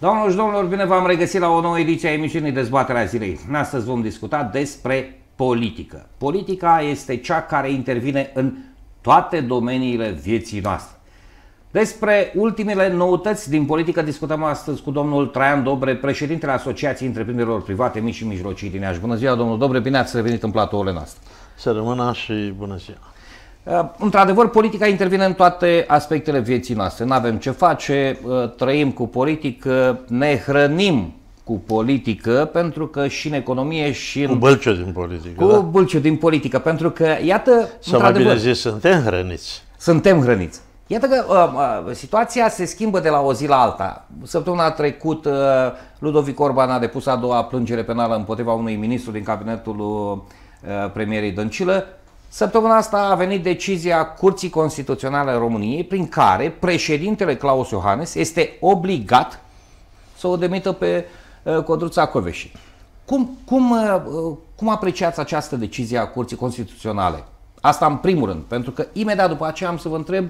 Doamnelor și domnilor, bine v-am regăsit la o nouă ediție a emisiunii Dezbaterea Zilei. În astăzi vom discuta despre politică. Politica este cea care intervine în toate domeniile vieții noastre. Despre ultimele noutăți din politică discutăm astăzi cu domnul Traian Dobre, președintele Asociației Întreprinderilor Private Mici și Mijlocii din Iași. Bună ziua, domnul Dobre, bine ați revenit în platourile noastre. Să rămână și bună ziua. Uh, într-adevăr, politica intervine în toate aspectele vieții noastre. Nu avem ce face, uh, trăim cu politică, ne hrănim cu politică, pentru că și în economie și în... Cu bâlciu din politică, Cu da? bâlciu din politică, pentru că, iată, Să mai bine zis, suntem hrăniți. Suntem hrăniți. Iată că uh, uh, situația se schimbă de la o zi la alta. Săptămâna trecută, uh, Ludovic Orban a depus a doua plângere penală împotriva unui ministru din cabinetul uh, premierii Dăncilă, Săptămâna asta a venit decizia Curții Constituționale a României prin care președintele Claus Iohannes este obligat să o demită pe uh, Codruța Coveșii. Cum, cum, uh, cum apreciați această decizie a Curții Constituționale? Asta în primul rând, pentru că imediat după aceea am să vă întreb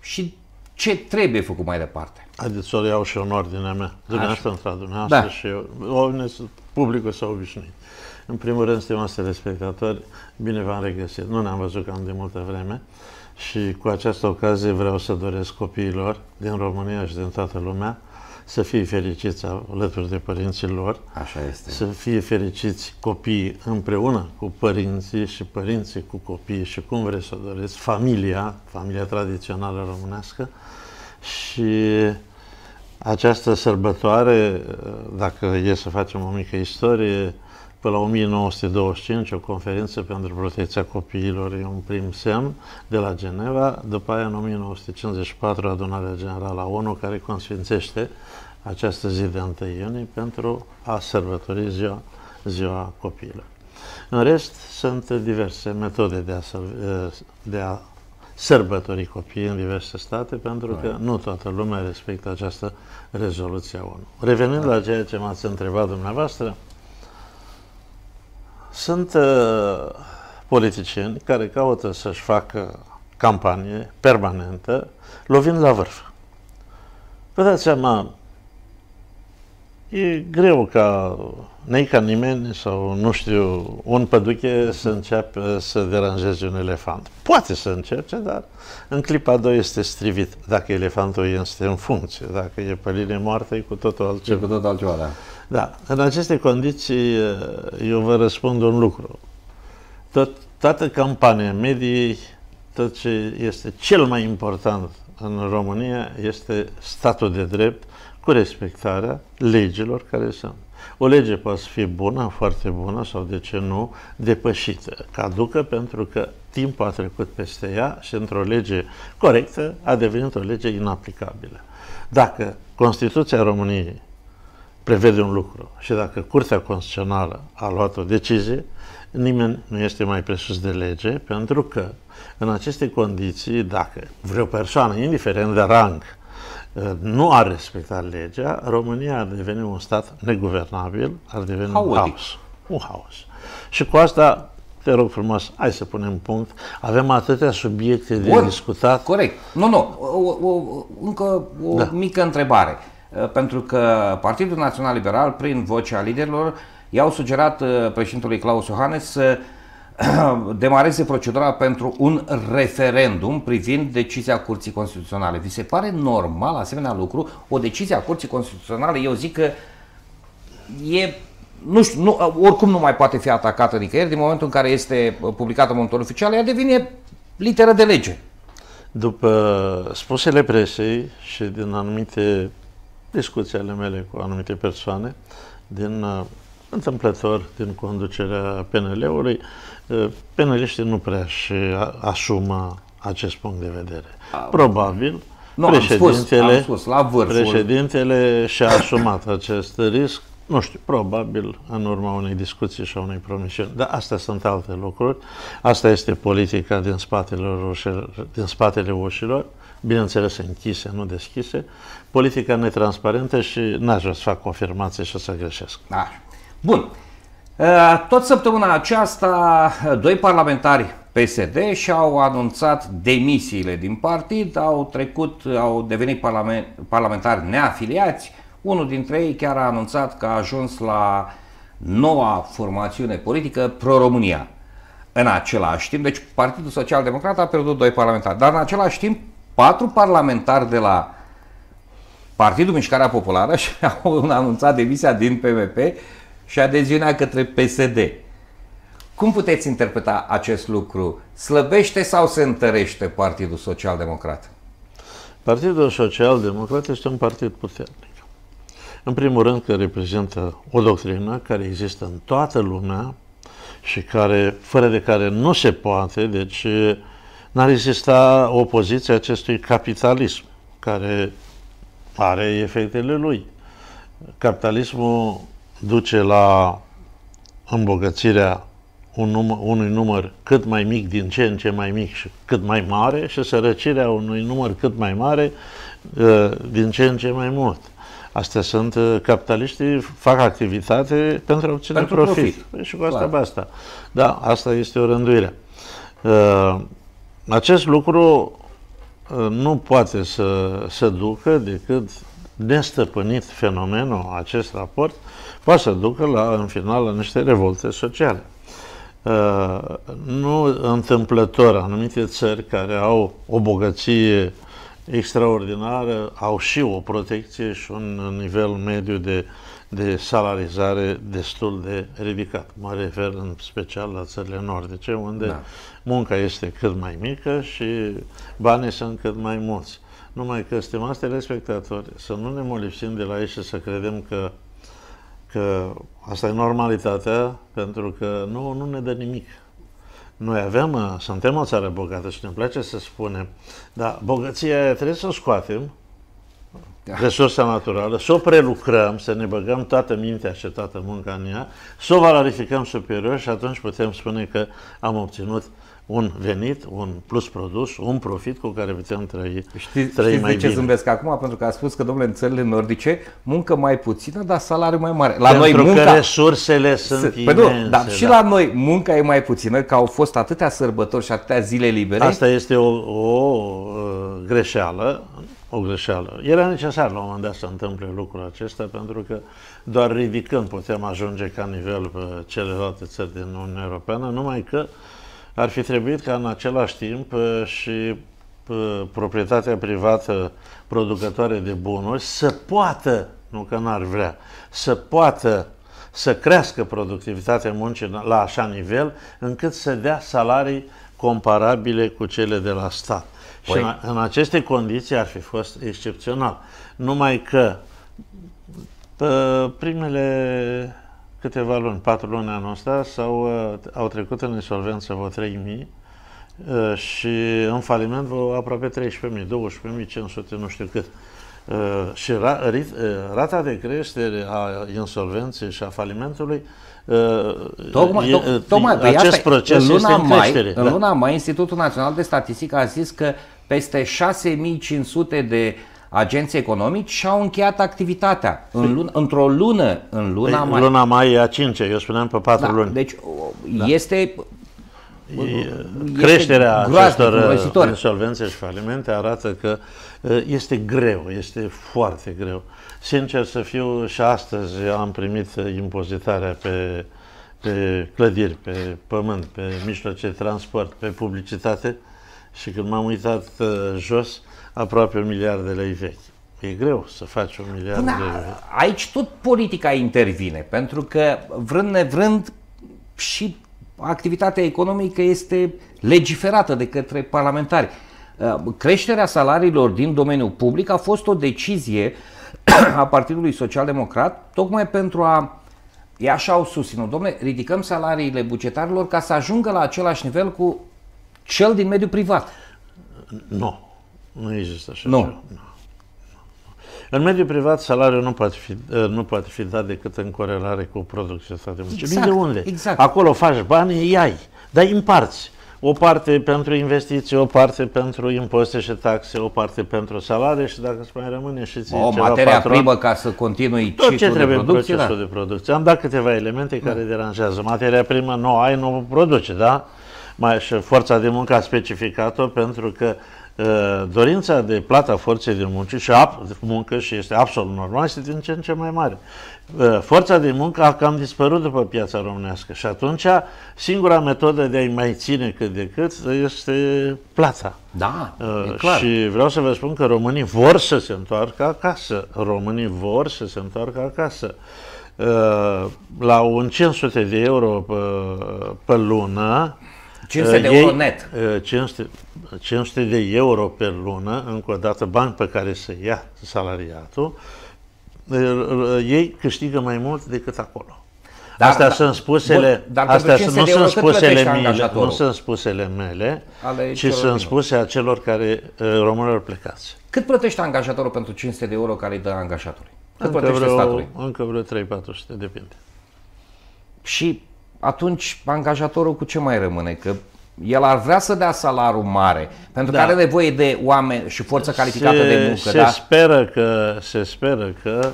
și ce trebuie făcut mai departe. Haideți să o iau și în ordinea mea. Dumneavoastră, într-adevăr, dumneavoastră da. și eu. Oamenii, publicul s-a obișnuit. Uh, în primul rând, stimați telespectatori, bine v-am regăsit. Nu ne-am văzut cam de multă vreme și cu această ocazie vreau să doresc copiilor din România și din toată lumea să fie fericiți alături de părinții lor. Așa este. Să fie fericiți copiii împreună cu părinții și părinții cu copiii și cum vreți să doriți, familia, familia tradițională românească și această sărbătoare, dacă e să facem o mică istorie, până la 1925 o conferință pentru protecția copiilor, e un prim semn de la Geneva, după aia în 1954 adunarea generală a ONU care consfințește această zi de 1 iunie pentru a sărbători ziua, ziua copiilor. În rest, sunt diverse metode de a, eh, de a sărbători copiii în diverse state, pentru Noi. că nu toată lumea respectă această rezoluție a ONU. Revenind la ceea ce m-ați întrebat dumneavoastră, sunt uh, politicieni care caută să-și facă campanie permanentă, lovind la vârf. Vă dați seama, E greu ca nici ca nimeni sau, nu știu, un păduche să înceapă să deranjeze un elefant. Poate să încerce, dar în clipa a doua este strivit. Dacă elefantul este în funcție, dacă e pe linie moartă, e cu totul altceva. E cu totul altceva, da. Da. În aceste condiții, eu vă răspund un lucru. Tot, toată campania mediei, tot ce este cel mai important în România este statul de drept cu respectarea legilor care sunt. O lege poate fi bună, foarte bună sau, de ce nu, depășită, caducă pentru că timpul a trecut peste ea și într-o lege corectă a devenit o lege inaplicabilă. Dacă Constituția României prevede un lucru. Și dacă Curtea Constituțională a luat o decizie, nimeni nu este mai presus de lege, pentru că în aceste condiții, dacă vreo persoană, indiferent de rang, nu ar respecta legea, România ar deveni un stat neguvernabil, ar deveni un haos. Un haos. Și cu asta, te rog frumos, hai să punem punct. Avem atâtea subiecte de Or, discutat. Corect. Nu, nu. O, o, încă o da. mică întrebare. Eh, pentru că Partidul Național Liberal, prin vocea liderilor, i-au sugerat eh, președintelui Claus Iohannes să eh, demareze procedura pentru un referendum privind decizia Curții Constituționale. Vi se pare normal asemenea lucru? O decizie a Curții Constituționale, eu zic că e nu știu, nu, oricum nu mai poate fi atacată nicăieri, din momentul în care este publicată în monitorul oficial, ea devine literă de lege. După spusele presei și din anumite Discuțiile mele cu anumite persoane din uh, întâmplător din conducerea PNL-ului, uh, pnl nu prea și asumă acest punct de vedere. Probabil nu, președintele, am spus, am spus, la președintele și-a asumat acest risc, nu știu, probabil în urma unei discuții și a unei promisiuni. Dar astea sunt alte lucruri. Asta este politica din spatele, ușilor, din spatele ușilor bineînțeles închise, nu deschise, politica netransparentă și n-aș vrea să fac confirmație și să greșesc. Da. Bun. Tot săptămâna aceasta, doi parlamentari PSD și-au anunțat demisiile din partid, au trecut, au devenit parlament, parlamentari neafiliați, unul dintre ei chiar a anunțat că a ajuns la noua formațiune politică Pro-România în același timp. Deci Partidul Social Democrat a pierdut doi parlamentari, dar în același timp patru parlamentari de la Partidul Mișcarea Populară și au anunțat demisia din PMP și adeziunea către PSD. Cum puteți interpreta acest lucru? Slăbește sau se întărește Partidul Social Democrat? Partidul Social Democrat este un partid puternic. În primul rând că reprezintă o doctrină care există în toată lumea și care, fără de care nu se poate, deci n-ar exista opoziție acestui capitalism care are efectele lui. Capitalismul duce la îmbogățirea un num- unui număr cât mai mic, din ce în ce mai mic și cât mai mare, și sărăcirea unui număr cât mai mare, uh, din ce în ce mai mult. Astea sunt, uh, capitaliștii fac activitate pentru a obține profit. profit. Păi și cu asta Clar. basta. Da, asta este o rânduire. Uh, acest lucru uh, nu poate să se ducă decât nestăpânit fenomenul, acest raport, poate să ducă la, în final la niște revolte sociale. Uh, nu întâmplător anumite țări care au o bogăție extraordinară, au și o protecție și un nivel mediu de uh, de salarizare destul de ridicat. Mă refer în special la țările nordice, unde da. munca este cât mai mică și banii sunt cât mai mulți. Numai că, stimați telespectatori, să nu ne molipsim de la ei și să credem că, că asta e normalitatea, pentru că nu, nu ne dă nimic. Noi avem, suntem o țară bogată și ne place să spunem, dar bogăția trebuie să o scoatem, da. resursa naturală, să o prelucrăm, să ne băgăm toată mintea și toată munca în ea, să o valorificăm superior și atunci putem spune că am obținut un venit, un plus produs, un profit cu care putem trăi, știți, trăi știți mai de ce bine. zâmbesc acum? Pentru că a spus că, domnule, în țările nordice, muncă mai puțină, dar salariu mai mare. La Pentru noi, munca... că resursele sunt păi imense. Nu, dar și da. la noi munca e mai puțină, că au fost atâtea sărbători și atâtea zile libere. Asta este o, o, o uh, greșeală o greșeală. Era necesar la un moment dat să întâmple lucrul acesta, pentru că doar ridicând putem ajunge ca nivel pe celelalte țări din Uniunea Europeană, numai că ar fi trebuit ca în același timp uh, și uh, proprietatea privată producătoare de bunuri să poată, nu că n-ar vrea, să poată să crească productivitatea muncii la așa nivel încât să dea salarii comparabile cu cele de la stat. Păi... Și în, păi- în aceste condiții ar fi fost excepțional. Numai că pe primele câteva luni, patru luni anul ăsta, sau uh, au trecut în insolvență vreo 3.000 uh, și în faliment vreo aproape 13.000, 12.500, nu știu cât. Uh, și ra, rit, rata de creștere a insolvenței și a falimentului Tocmai, e, tocmai păi acest proces în luna este în mai, creștere. În da? luna mai, Institutul Național de Statistică a zis că peste 6500 de agenți economici și-au încheiat activitatea în păi- lună, într-o lună, în luna păi, mai. Luna mai e a 5 eu spuneam pe 4 da, luni. Deci da. este este creșterea acestor uh, insolvențe și falimente arată că uh, este greu, este foarte greu. Sincer să fiu, și astăzi am primit uh, impozitarea pe, pe clădiri, pe pământ, pe mijloace de transport, pe publicitate și când m-am uitat uh, jos, aproape un miliard de lei vechi. E greu să faci un miliard Până de lei. Aici tot politica intervine, pentru că vrând nevrând și activitatea economică este legiferată de către parlamentari. Uh, creșterea salariilor din domeniul public a fost o decizie a Partidului Social Democrat tocmai pentru a E așa au susținut, domnule, ridicăm salariile bugetarilor ca să ajungă la același nivel cu cel din mediul privat. Nu. Nu există așa nu. ceva. Nu. În mediul privat, salariul nu poate fi, ă, nu poate fi dat decât în corelare cu producția statului muncii. Deci, exact, de unde? Exact. Acolo faci bani, iai, dar împarți. O parte pentru investiții, o parte pentru impozite și taxe, o parte pentru salarii și dacă îți mai rămâne și ți o, ceva materia patron, primă ca să continui tot ciclul ce trebuie de producție, în procesul da. de producție. Am dat câteva elemente care da. deranjează. Materia primă nu ai, nu produce, da? mai, și forța de muncă a specificat-o pentru că uh, dorința de plata forței de muncă și, ap, muncă și este absolut normal este din ce în ce mai mare. Uh, forța de muncă a cam dispărut după piața românească și atunci singura metodă de a-i mai ține cât de cât este plata. Da, uh, e clar. Și vreau să vă spun că românii vor să se întoarcă acasă. Românii vor să se întoarcă acasă. Uh, la un 500 de euro pe, uh, pe lună, 500 de euro net. 500, 500 de euro pe lună, încă o dată bani pe care să ia salariatul, uh, uh, ei câștigă mai mult decât acolo. Dar, astea da, sunt spusele, bun, dar astea nu, sunt spusele mele, nu sunt spusele mele, Ale ci sunt minor. spuse a celor care, uh, românilor plecați. Cât plătește angajatorul pentru 500 de euro care îi dă angajatorului? Cât încă plătește vreo, statului? Încă vreo 3-400, depinde. Și atunci angajatorul cu ce mai rămâne? Că el ar vrea să dea salariu mare, pentru da. că are nevoie de oameni și forță calificată se, de muncă. Se, da? speră că, se speră că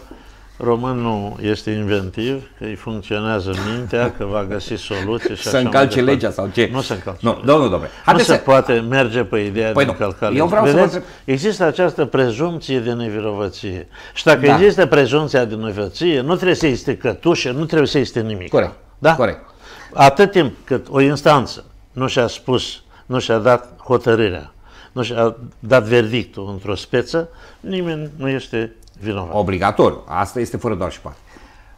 românul este inventiv, că îi funcționează mintea, că va găsi soluții și Să încalce legea sau ce? Nu se încalce. Nu, domnul domnule. Nu se să... poate merge pe ideea păi de încălcare. Eu vreau Vedeți, să vă... Există această prezumție de nevinovăție. Și dacă da. există prezumția de nevinovăție, nu trebuie să existe cătușe, nu trebuie să existe nimic. Corect. Da? Corect. Atât timp cât o instanță nu și-a spus, nu și-a dat hotărârea, nu și-a dat verdictul într-o speță, nimeni nu este vinovat. Obligatoriu. Asta este fără doar și poate.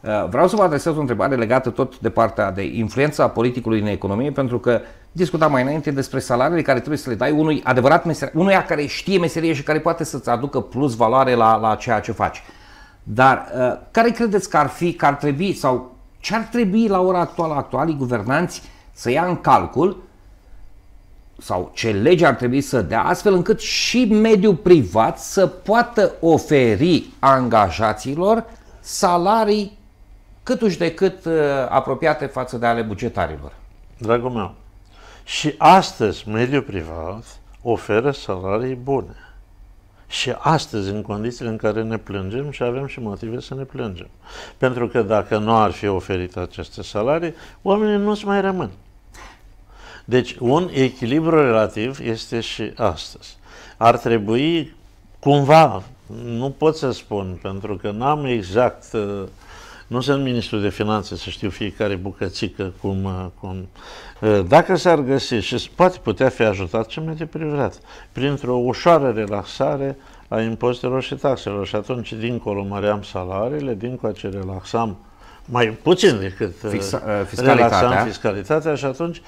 Uh, vreau să vă adresez o întrebare legată tot de partea de influența politicului în economie, pentru că discutam mai înainte despre salariile care trebuie să le dai unui adevărat meser, unuia care știe meserie și care poate să-ți aducă plus valoare la, la ceea ce faci. Dar uh, care credeți că ar fi, că ar trebui sau ce ar trebui la ora actuală actualii guvernanți să ia în calcul sau ce lege ar trebui să dea, astfel încât și mediul privat să poată oferi angajaților salarii uși de cât uh, apropiate față de ale bugetarilor. Dragul meu, și astăzi mediul privat oferă salarii bune. Și astăzi, în condițiile în care ne plângem și avem și motive să ne plângem. Pentru că dacă nu ar fi oferit aceste salarii, oamenii nu se mai rămân. Deci, un echilibru relativ este și astăzi. Ar trebui cumva, nu pot să spun, pentru că n-am exact uh, nu sunt ministru de finanțe să știu fiecare bucățică cum... Uh, cum. Uh, dacă s-ar găsi și poate putea fi ajutat ce mai privat, printr-o ușoară relaxare a impozitelor și taxelor și atunci dincolo măream salariile, dincolo ce relaxam mai puțin decât uh, Fixa, fiscalitatea. relaxam fiscalitatea și atunci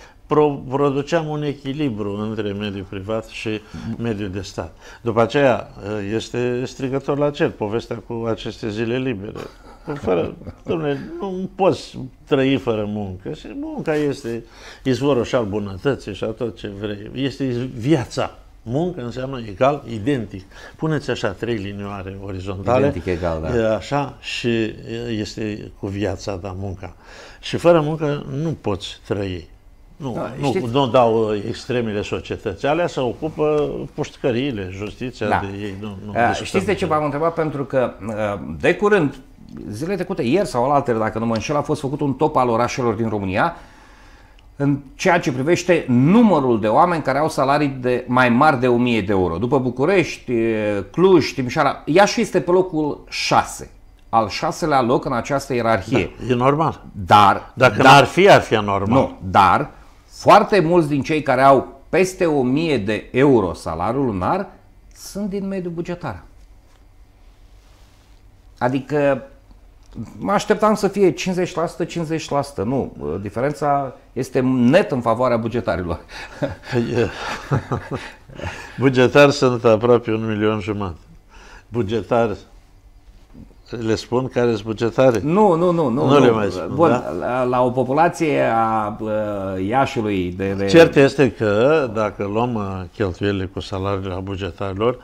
produceam un echilibru între mediul privat și mediul de stat. După aceea este strigător la cer povestea cu aceste zile libere. Fără, domnule, nu poți trăi fără muncă. Și munca este izvorul și al bunătății și a tot ce vrei. Este viața. Muncă înseamnă egal, identic. Puneți așa trei linioare orizontale. Identic, egal, da. Așa și este cu viața, da, munca. Și fără muncă nu poți trăi. Nu, da, nu, știți? nu dau uh, extremele societății. Alea se ocupă pușcăriile, justiția da. de ei. Nu, nu A, uh, știți de ce v-am întrebat? Pentru că uh, de curând, zilele trecute, ieri sau alaltă, dacă nu mă înșel, a fost făcut un top al orașelor din România în ceea ce privește numărul de oameni care au salarii de mai mari de 1000 de euro. După București, Cluj, Timișoara, Iași este pe locul 6 al șaselea loc în această ierarhie. Da, e normal. Dar. Dacă dar, n-ar fi, ar fi normal. Nu, dar foarte mulți din cei care au peste 1000 de euro salariu lunar sunt din mediul bugetar. Adică mă așteptam să fie 50%, 50%, nu. Diferența este net în favoarea bugetarilor. Bugetari sunt aproape un milion jumătate. Bugetari le spun care sunt bugetare? Nu, nu, nu. Nu, nu, le mai spun, Bun, da? la, la o populație a uh, Iașului de, de... Cert este că dacă luăm uh, cheltuielile cu salariile a bugetarilor,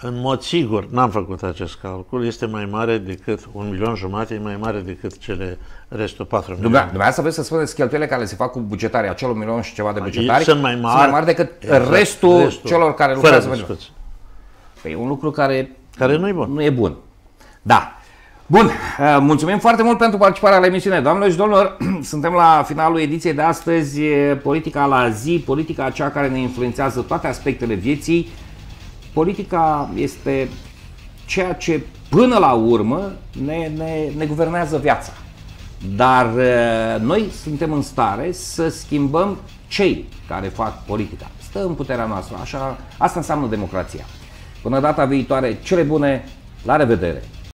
în mod sigur, n-am făcut acest calcul, este mai mare decât un milion jumate, e mai mare decât cele restul 4 milioane. Dumneavoastră vreți să spuneți cheltuielile care se fac cu bugetarii, acel un milion și ceva de bugetari, sunt mai mari, sunt mai mari decât exact, restul, restul celor care lucrează. Fără Păi e un lucru care, care nu e bun. Nu e bun. Da. Bun, uh, mulțumim foarte mult pentru participarea la emisiune. Doamnelor și domnilor, suntem la finalul ediției de astăzi, politica la zi, politica aceea care ne influențează toate aspectele vieții. Politica este ceea ce până la urmă ne, ne, ne guvernează viața. Dar uh, noi suntem în stare să schimbăm cei care fac politica. Stă în puterea noastră, așa, asta înseamnă democrația. Până data viitoare, cele bune, la revedere!